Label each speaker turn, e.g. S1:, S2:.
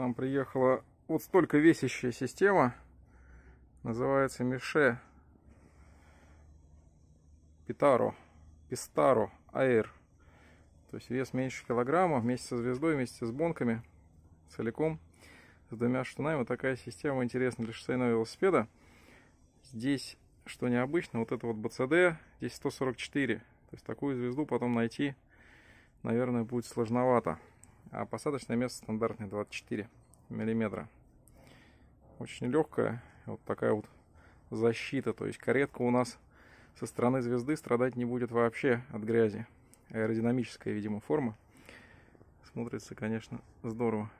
S1: нам приехала вот столько весящая система. Называется Мише Питаро. Пистаро Аэр. То есть вес меньше килограмма вместе со звездой, вместе с бонками. Целиком с двумя штанами. Вот такая система интересна для шоссейного велосипеда. Здесь, что необычно, вот это вот БЦД, здесь 144. То есть такую звезду потом найти, наверное, будет сложновато а посадочное место стандартное 24 миллиметра. Очень легкая, вот такая вот защита, то есть каретка у нас со стороны звезды страдать не будет вообще от грязи. Аэродинамическая, видимо, форма. Смотрится, конечно, здорово.